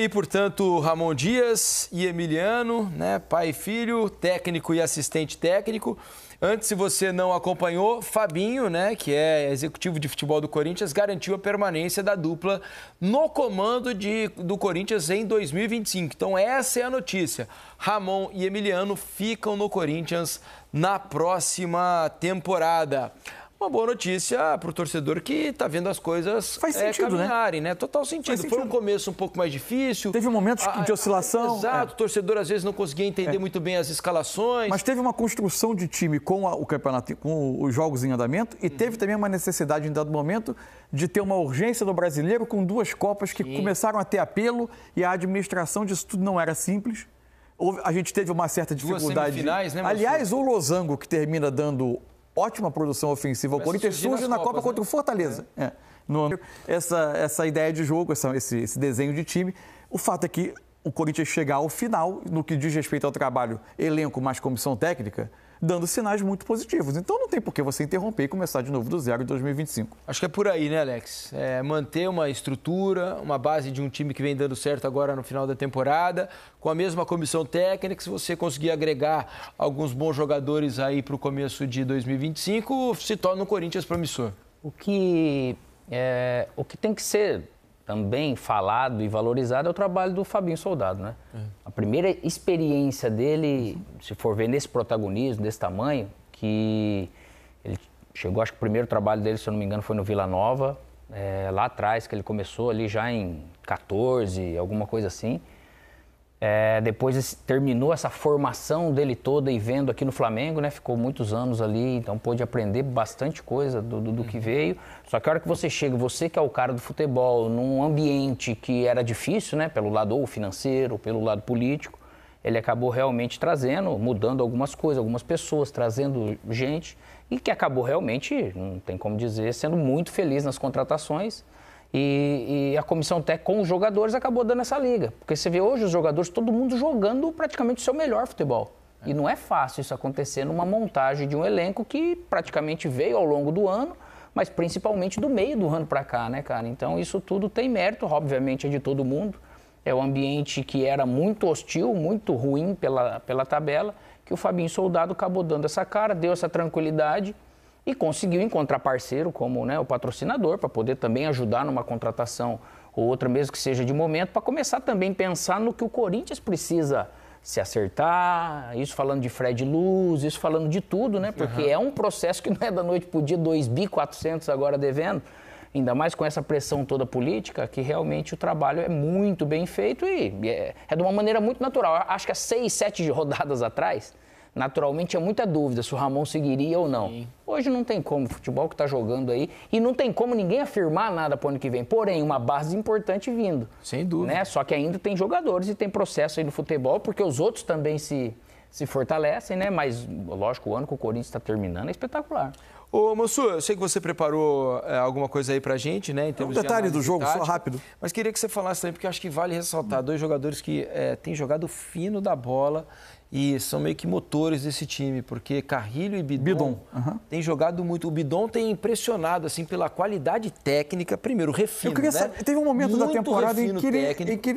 E, portanto, Ramon Dias e Emiliano, né, pai e filho, técnico e assistente técnico. Antes, se você não acompanhou, Fabinho, né, que é executivo de futebol do Corinthians, garantiu a permanência da dupla no comando de, do Corinthians em 2025. Então, essa é a notícia. Ramon e Emiliano ficam no Corinthians na próxima temporada uma boa notícia para o torcedor que está vendo as coisas Faz é, sentido, é, caminharem, né? né? Total sentido. Foi um começo um pouco mais difícil. Teve momentos a, ah, de ah, oscilação. Exato, é. o torcedor às vezes não conseguia entender é. muito bem as escalações. Mas teve uma construção de time com a, o campeonato, com os jogos em andamento e uhum. teve também uma necessidade em dado momento de ter uma urgência do brasileiro com duas copas que Sim. começaram a ter apelo e a administração disso tudo não era simples. Houve, a gente teve uma certa dificuldade. Duas semifinais, né, Aliás, o losango que termina dando ótima produção ofensiva ao Corinthians surge na Copa né? contra o Fortaleza. É. É. No, essa, essa ideia de jogo, essa, esse, esse desenho de time. O fato é que o Corinthians chegar ao final, no que diz respeito ao trabalho elenco mais comissão técnica, dando sinais muito positivos. Então não tem por que você interromper e começar de novo do zero em 2025. Acho que é por aí, né, Alex? É manter uma estrutura, uma base de um time que vem dando certo agora no final da temporada, com a mesma comissão técnica, se você conseguir agregar alguns bons jogadores aí para o começo de 2025, se torna um Corinthians promissor. O que, é, o que tem que ser também falado e valorizado é o trabalho do Fabinho Soldado, né? É. A primeira experiência dele, se for ver nesse protagonismo, desse tamanho, que ele chegou, acho que o primeiro trabalho dele, se eu não me engano, foi no Vila Nova, é, lá atrás, que ele começou ali já em 14, alguma coisa assim. É, depois terminou essa formação dele toda e vendo aqui no Flamengo, né? Ficou muitos anos ali, então pôde aprender bastante coisa do, do, do que uhum. veio. Só que a hora que você chega, você que é o cara do futebol, num ambiente que era difícil, né? Pelo lado ou financeiro, pelo lado político, ele acabou realmente trazendo, mudando algumas coisas, algumas pessoas, trazendo gente e que acabou realmente, não tem como dizer, sendo muito feliz nas contratações e, e, a comissão técnica com os jogadores acabou dando essa liga. Porque você vê hoje os jogadores, todo mundo jogando praticamente o seu melhor futebol. E não é fácil isso acontecer numa montagem de um elenco que praticamente veio ao longo do ano, mas principalmente do meio do ano para cá, né, cara? Então isso tudo tem mérito, obviamente, é de todo mundo. É um ambiente que era muito hostil, muito ruim pela, pela tabela, que o Fabinho Soldado acabou dando essa cara, deu essa tranquilidade e conseguiu encontrar parceiro como né, o patrocinador para poder também ajudar numa contratação ou outra, mesmo que seja de momento, para começar também a pensar no que o Corinthians precisa se acertar, isso falando de Fred Luz, isso falando de tudo, né? Porque uhum. é um processo que não é da noite para o dia, 2.400 agora devendo, ainda mais com essa pressão toda política, que realmente o trabalho é muito bem feito e é, é de uma maneira muito natural. Acho que há seis, sete rodadas atrás, naturalmente é muita dúvida se o Ramon seguiria ou não. Sim. Hoje não tem como, o futebol que está jogando aí, e não tem como ninguém afirmar nada para o ano que vem. Porém, uma base importante vindo. Sem dúvida. Né? Só que ainda tem jogadores e tem processo aí no futebol, porque os outros também se, se fortalecem, né? Mas, lógico, o ano que o Corinthians está terminando é espetacular. Ô, Mansur, eu sei que você preparou é, alguma coisa aí pra gente, né? um detalhe de do jogo, tática, só rápido. Mas queria que você falasse também, porque acho que vale ressaltar dois jogadores que é, têm jogado fino da bola e são meio que motores desse time, porque Carrilho e Bidon, Bidon. Uhum. têm jogado muito. O Bidon tem impressionado, assim, pela qualidade técnica, primeiro, refino, eu queria né? saber, Teve um momento muito da temporada em que ele, em que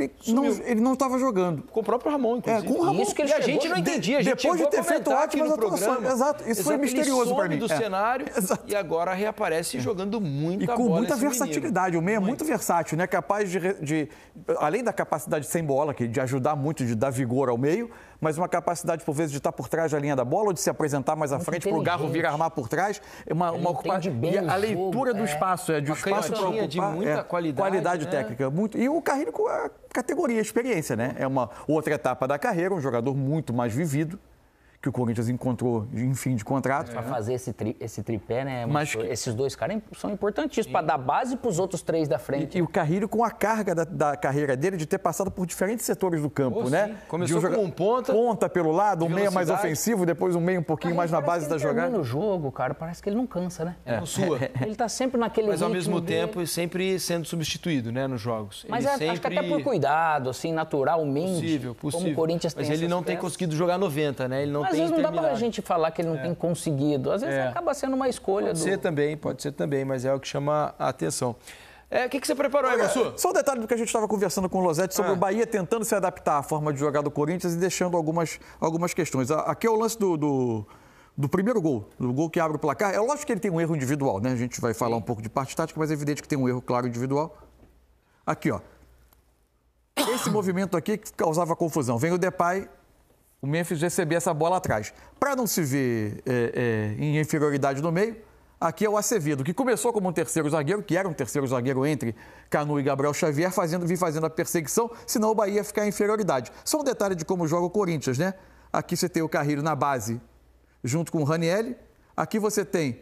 ele não estava jogando. Com o próprio Ramon, é, inclusive. É, com o Ramon. Isso que ele e chegou, a gente não entendia. A gente depois de ter feito ótimas atuações. Exato, isso Exato, foi misterioso para mim. do é. cenário Romário Exato. e agora reaparece é. jogando muito e bola. E com muita versatilidade. Menino. O meia é muito. é muito versátil, né? Capaz de, de, além da capacidade sem bola, que de ajudar muito, de dar vigor ao meio, mas uma capacidade, por vezes, de estar por trás da linha da bola ou de se apresentar mais à muito frente para o garro vir armar por trás. É uma, uma ocupação. E a leitura do espaço, é, de uma espaço para ocupar. De muita é, qualidade. Qualidade né? técnica. Muito, e o carrinho com a categoria, a experiência, né? É uma outra etapa da carreira, um jogador muito mais vivido, que o Corinthians encontrou em fim de contrato. É. Para fazer esse, tri, esse tripé, né? Mas, esses dois caras são importantíssimos para dar base para os outros três da frente. E, e o Carrilho com a carga da, da, carreira dele de ter passado por diferentes setores do campo, oh, né? Sim. Começou um com um ponta. Ponta pelo lado, um meio mais ofensivo, depois um meio um pouquinho Carrilho, mais na base da jogada. no jogo, cara, parece que ele não cansa, né? É, não sua. Ele tá sempre naquele Mas ao mesmo dele. tempo sempre sendo substituído, né, nos jogos. Mas ele é, sempre... acho que até por cuidado, assim, naturalmente. Possível, possível. Como o Corinthians tem Mas ele não peças. tem conseguido jogar 90, né? Ele não às vezes não dá para a gente falar que ele não é. tem conseguido. Às vezes é. acaba sendo uma escolha. Pode do... ser também, pode ser também, mas é o que chama a atenção. É, o que, que você preparou aí, Massu? Só um detalhe do que a gente estava conversando com o Losetti sobre ah. o Bahia tentando se adaptar à forma de jogar do Corinthians e deixando algumas, algumas questões. Aqui é o lance do, do, do, primeiro gol, do gol que abre o placar. É lógico que ele tem um erro individual, né? A gente vai falar um pouco de parte tática, mas é evidente que tem um erro claro individual. Aqui, ó. Esse movimento aqui que causava confusão. Vem o Depay, o Memphis receber essa bola atrás. Para não se ver é, é, em inferioridade no meio, aqui é o Acevedo, que começou como um terceiro zagueiro, que era um terceiro zagueiro entre Canu e Gabriel Xavier, fazendo, vir fazendo a perseguição, senão o Bahia ia ficar em inferioridade. Só um detalhe de como joga o Corinthians, né? Aqui você tem o Carrilho na base, junto com o Ranielli. Aqui você tem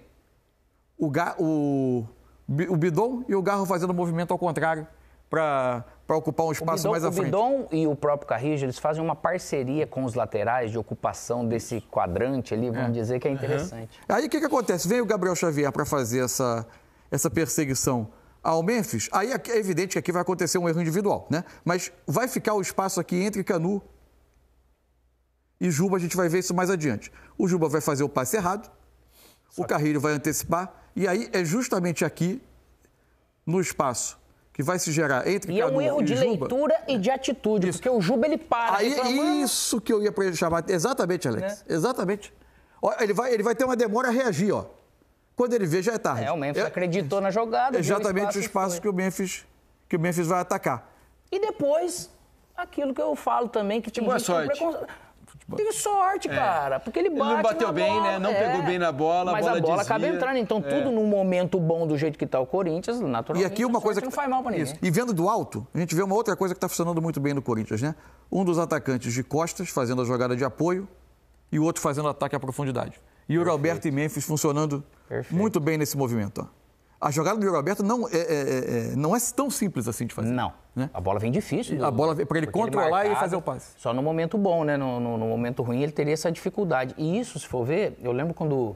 o, o, o Bidon e o Garro fazendo o movimento ao contrário, para ocupar um espaço Bidon, mais à frente. O Bidon e o próprio Carrijo, eles fazem uma parceria com os laterais de ocupação desse quadrante ali, vamos é. dizer que é uhum. interessante. Uhum. Aí o que, que acontece? Vem o Gabriel Xavier para fazer essa, essa perseguição ao Memphis, aí é evidente que aqui vai acontecer um erro individual, né? Mas vai ficar o espaço aqui entre Canu e Juba, a gente vai ver isso mais adiante. O Juba vai fazer o passe errado, Só o Carrilho vai antecipar, e aí é justamente aqui, no espaço que vai se gerar entre e Cadu é um erro de Juba, leitura e de atitude, isso. porque o Juba ele para. Aí, isso que eu ia chamar. Exatamente, Alex. Né? Exatamente. Ele vai, ele vai ter uma demora a reagir, ó. Quando ele vê, já é tarde. É, o Memphis é, acreditou na jogada. Exatamente o espaço, espaço que o Memphis que o Memphis vai atacar. E depois, aquilo que eu falo também, que tinha tipo, Boa gente sorte. preconceito. Teve sorte, é. cara, porque ele bate Ele não bateu bem, né? bola, né? Não pegou é. bem na bola, Mas a bola, a bola acaba entrando, então é. tudo num momento bom do jeito que está o Corinthians, naturalmente. E aqui uma coisa que não faz mal pra ninguém. Isso. E vendo do alto, a gente vê uma outra coisa que está funcionando muito bem no Corinthians, né? Um dos atacantes de costas fazendo a jogada de apoio e o outro fazendo ataque à profundidade. E o Roberto e Memphis funcionando Perfeito. muito bem nesse movimento. Ó a jogada do jogo aberto não é, é, é, é, não é tão simples assim de fazer. Não. Né? A bola vem difícil. a bola para ele controlar ele marcado, e fazer o passe. Só no momento bom, né? No, no, no, momento ruim ele teria essa dificuldade. E isso, se for ver, eu lembro quando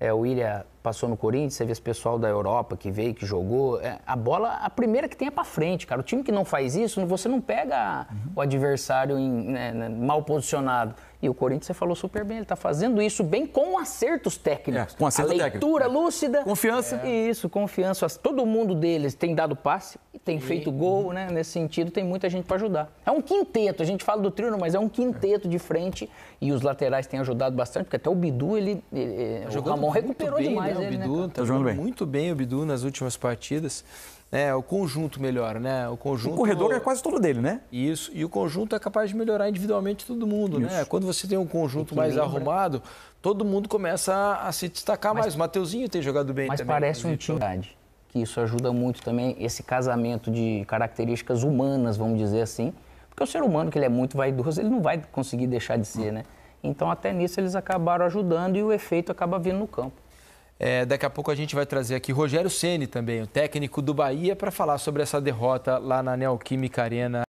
é, o William passou no Corinthians, você vê esse pessoal da Europa que veio, que jogou. É, a bola, a primeira que tem é pra frente, cara. O time que não faz isso, você não pega uhum. o adversário em, né, né, mal posicionado. E o Corinthians, você falou super bem, ele está fazendo isso bem com acertos técnicos. É, com acertos a leitura técnico. lúcida. Confiança. É. Isso, confiança. Todo mundo deles tem dado passe e tem e... feito gol, né? Nesse sentido, tem muita gente para ajudar. É um quinteto, a gente fala do trio, mas é um quinteto é. de frente e os laterais têm ajudado bastante, porque até o Bidu, ele, ele tá o Ramon recuperou bem, né? demais demais é né? ele, o Bidu né, tá jogando bem. muito bem o Bidu nas últimas partidas. É, o conjunto melhora, né? O conjunto. O corredor é quase todo dele, né? Isso. E o conjunto é capaz de melhorar individualmente todo mundo, né? Isso. né? Quando você tem um conjunto mais lembra. Né? arrumado, todo mundo começa a se destacar mas, mais. O Mateuzinho tem jogado bem mas também. Mas parece uma time que isso ajuda muito também esse casamento de características humanas, vamos dizer assim, porque o ser humano que ele é muito vaidoso, ele não vai conseguir deixar de ser, né? Então até nisso eles acabaram ajudando e o efeito acaba vindo no campo. É, daqui a pouco a gente vai trazer aqui Rogério Ceni também, o técnico do Bahia, para falar sobre essa derrota lá na Neoquímica Arena.